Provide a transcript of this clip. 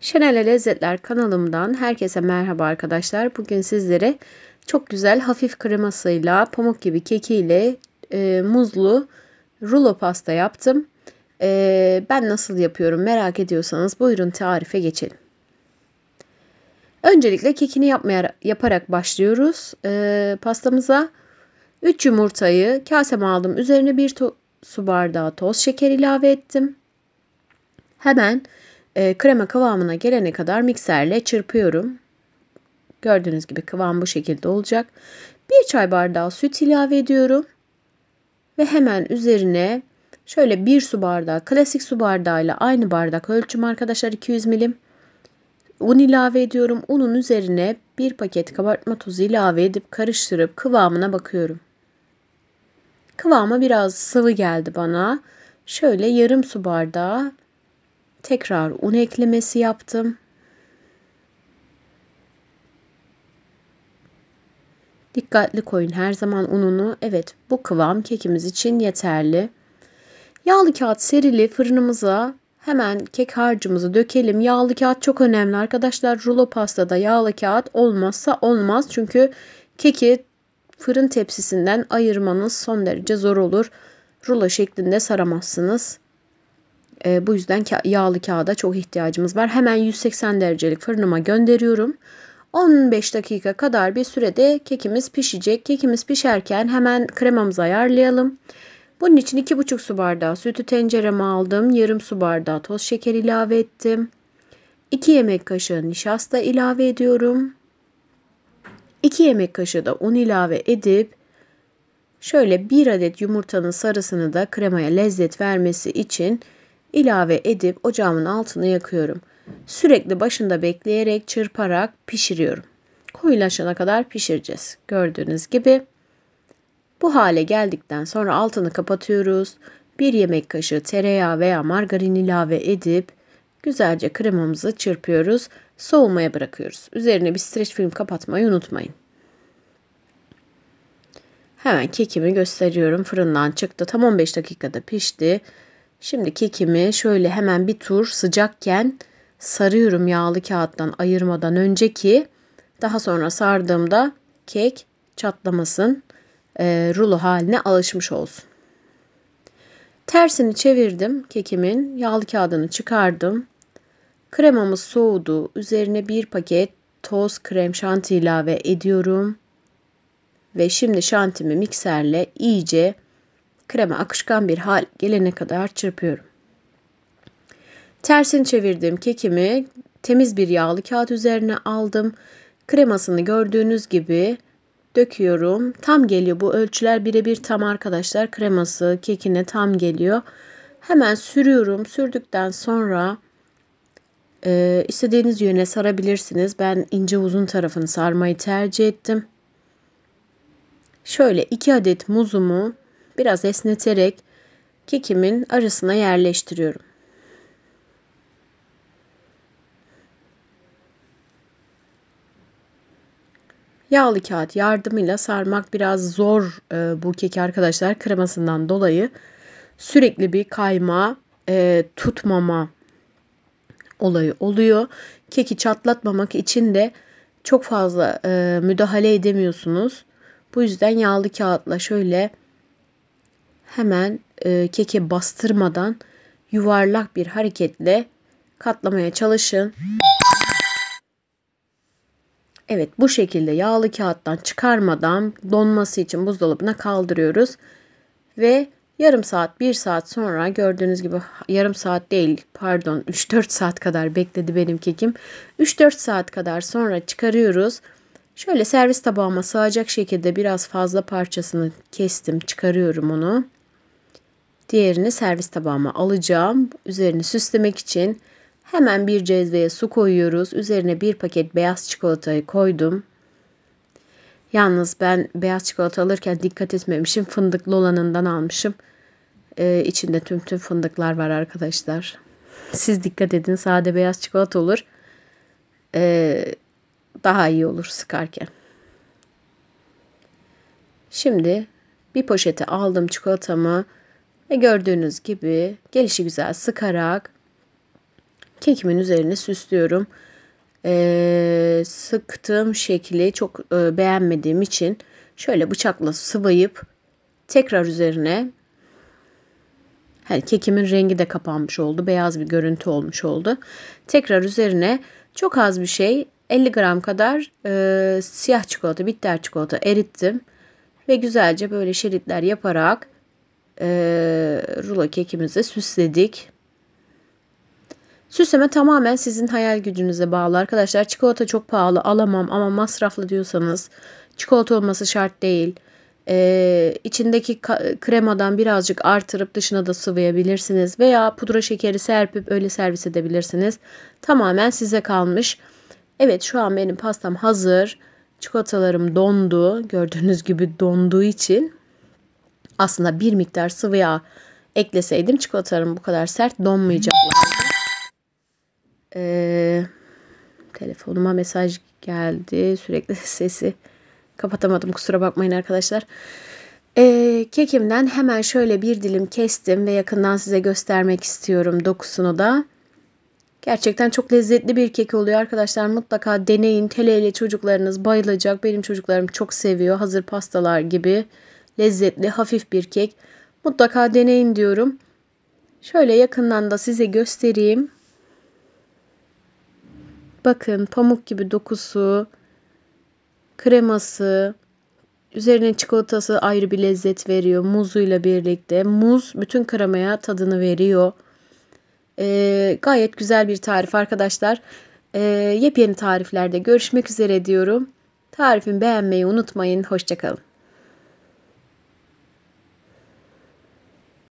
Şenel'e Lezzetler kanalımdan herkese merhaba arkadaşlar. Bugün sizlere çok güzel hafif kremasıyla, pamuk gibi kekiyle e, muzlu rulo pasta yaptım. E, ben nasıl yapıyorum merak ediyorsanız buyurun tarife geçelim. Öncelikle kekini yapmaya, yaparak başlıyoruz e, pastamıza. 3 yumurtayı kaseme aldım. Üzerine 1 su bardağı toz şeker ilave ettim. Hemen ee, krema kıvamına gelene kadar mikserle çırpıyorum. Gördüğünüz gibi kıvam bu şekilde olacak. Bir çay bardağı süt ilave ediyorum. Ve hemen üzerine şöyle bir su bardağı klasik su bardağıyla aynı bardak ölçüm arkadaşlar 200 milim. Un ilave ediyorum. Unun üzerine bir paket kabartma tozu ilave edip karıştırıp kıvamına bakıyorum. Kıvama biraz sıvı geldi bana. Şöyle yarım su bardağı Tekrar un eklemesi yaptım. Dikkatli koyun her zaman ununu. Evet bu kıvam kekimiz için yeterli. Yağlı kağıt serili fırınımıza hemen kek harcımızı dökelim. Yağlı kağıt çok önemli arkadaşlar. Rulo pastada yağlı kağıt olmazsa olmaz. Çünkü keki fırın tepsisinden ayırmanız son derece zor olur. Rulo şeklinde saramazsınız. E, bu yüzden yağlı kağıda çok ihtiyacımız var. Hemen 180 derecelik fırınıma gönderiyorum. 15 dakika kadar bir sürede kekimiz pişecek. Kekimiz pişerken hemen kremamızı ayarlayalım. Bunun için 2,5 su bardağı sütü tencereme aldım. Yarım su bardağı toz şeker ilave ettim. 2 yemek kaşığı nişasta ilave ediyorum. 2 yemek kaşığı da un ilave edip şöyle 1 adet yumurtanın sarısını da kremaya lezzet vermesi için ilave edip ocağımın altını yakıyorum. Sürekli başında bekleyerek çırparak pişiriyorum. Koyulaşana kadar pişireceğiz. Gördüğünüz gibi bu hale geldikten sonra altını kapatıyoruz. Bir yemek kaşığı tereyağı veya margarin ilave edip güzelce kremamızı çırpıyoruz. Soğumaya bırakıyoruz. Üzerine bir streç film kapatmayı unutmayın. Hemen kekimi gösteriyorum. Fırından çıktı. Tam 15 dakikada pişti. Şimdi kekimi şöyle hemen bir tur sıcakken sarıyorum yağlı kağıttan ayırmadan önce ki daha sonra sardığımda kek çatlamasın, e, rulo haline alışmış olsun. Tersini çevirdim kekimin, yağlı kağıdını çıkardım. Kremamız soğudu. Üzerine bir paket toz krem şanti ilave ediyorum. Ve şimdi şantimi mikserle iyice kreme akışkan bir hal gelene kadar çırpıyorum. Tersini çevirdiğim kekimi temiz bir yağlı kağıt üzerine aldım. Kremasını gördüğünüz gibi döküyorum. Tam geliyor bu ölçüler birebir tam arkadaşlar. Kreması kekine tam geliyor. Hemen sürüyorum. Sürdükten sonra e, istediğiniz yöne sarabilirsiniz. Ben ince uzun tarafını sarmayı tercih ettim. Şöyle 2 adet muzumu biraz esneterek kekimin arasına yerleştiriyorum. Yağlı kağıt yardımıyla sarmak biraz zor e, bu keki arkadaşlar kremasından dolayı sürekli bir kayma e, tutmama olayı oluyor. Keki çatlatmamak için de çok fazla e, müdahale edemiyorsunuz. Bu yüzden yağlı kağıtla şöyle hemen e, keke bastırmadan yuvarlak bir hareketle katlamaya çalışın. Evet bu şekilde yağlı kağıttan çıkarmadan donması için buzdolabına kaldırıyoruz. Ve yarım saat bir saat sonra gördüğünüz gibi yarım saat değil pardon 3-4 saat kadar bekledi benim kekim. 3-4 saat kadar sonra çıkarıyoruz. Şöyle servis tabağıma sığacak şekilde biraz fazla parçasını kestim çıkarıyorum onu. Diğerini servis tabağıma alacağım. Üzerini süslemek için hemen bir cezveye su koyuyoruz. Üzerine bir paket beyaz çikolatayı koydum. Yalnız ben beyaz çikolata alırken dikkat etmemişim. Fındıklı olanından almışım. Ee, içinde tüm tüm fındıklar var arkadaşlar. Siz dikkat edin. Sade beyaz çikolata olur. Ee, daha iyi olur sıkarken. Şimdi bir poşete aldım çikolatamı. Ve gördüğünüz gibi gelişigüzel sıkarak kekimin üzerine süslüyorum. Ee, sıktığım şekli çok e, beğenmediğim için şöyle bıçakla sıvayıp tekrar üzerine hani kekimin rengi de kapanmış oldu. Beyaz bir görüntü olmuş oldu. Tekrar üzerine çok az bir şey 50 gram kadar e, siyah çikolata, bitter çikolata erittim ve güzelce böyle şeritler yaparak e, rulo kekimizi süsledik. Süsleme tamamen sizin hayal gücünüze bağlı arkadaşlar. Çikolata çok pahalı alamam ama masraflı diyorsanız çikolata olması şart değil. Ee, içindeki kremadan birazcık artırıp dışına da sıvayabilirsiniz veya pudra şekeri serpip öyle servis edebilirsiniz. Tamamen size kalmış. Evet şu an benim pastam hazır. Çikolatalarım dondu. Gördüğünüz gibi donduğu için aslında bir miktar sıvı yağ ekleseydim çikolatalarım bu kadar sert donmayacaklardı. Ee, telefonuma mesaj geldi. Sürekli sesi kapatamadım. Kusura bakmayın arkadaşlar. Ee, kekimden hemen şöyle bir dilim kestim ve yakından size göstermek istiyorum dokusunu da. Gerçekten çok lezzetli bir kek oluyor arkadaşlar. Mutlaka deneyin. Teleyle çocuklarınız bayılacak. Benim çocuklarım çok seviyor. Hazır pastalar gibi lezzetli, hafif bir kek. Mutlaka deneyin diyorum. Şöyle yakından da size göstereyim. Bakın pamuk gibi dokusu, kreması, üzerine çikolatası ayrı bir lezzet veriyor muzuyla birlikte. Muz bütün kremaya tadını veriyor. Ee, gayet güzel bir tarif arkadaşlar. Ee, yepyeni tariflerde görüşmek üzere diyorum. Tarifimi beğenmeyi unutmayın. Hoşçakalın.